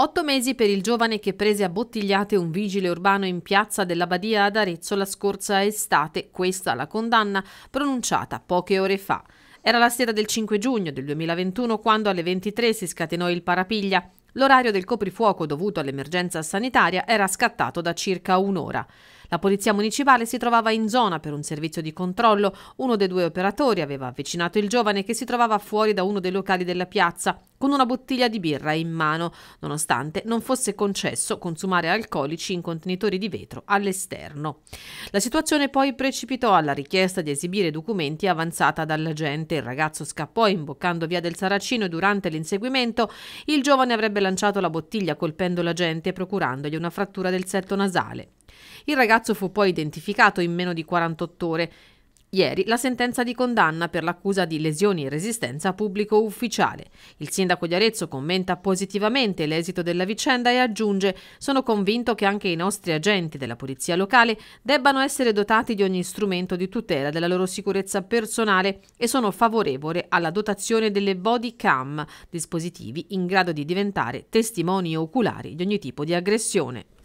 Otto mesi per il giovane che prese a bottigliate un vigile urbano in piazza della Badia ad Arezzo la scorsa estate, questa la condanna pronunciata poche ore fa. Era la sera del 5 giugno del 2021 quando alle 23 si scatenò il parapiglia. L'orario del coprifuoco dovuto all'emergenza sanitaria era scattato da circa un'ora. La polizia municipale si trovava in zona per un servizio di controllo. Uno dei due operatori aveva avvicinato il giovane che si trovava fuori da uno dei locali della piazza con una bottiglia di birra in mano, nonostante non fosse concesso consumare alcolici in contenitori di vetro all'esterno. La situazione poi precipitò alla richiesta di esibire documenti avanzata dall'agente. Il ragazzo scappò imboccando via del Saracino e durante l'inseguimento il giovane avrebbe lanciato la bottiglia colpendo l'agente e procurandogli una frattura del setto nasale. Il ragazzo fu poi identificato in meno di 48 ore Ieri la sentenza di condanna per l'accusa di lesioni e resistenza a pubblico ufficiale. Il sindaco di Arezzo commenta positivamente l'esito della vicenda e aggiunge «Sono convinto che anche i nostri agenti della polizia locale debbano essere dotati di ogni strumento di tutela della loro sicurezza personale e sono favorevole alla dotazione delle body cam, dispositivi in grado di diventare testimoni oculari di ogni tipo di aggressione».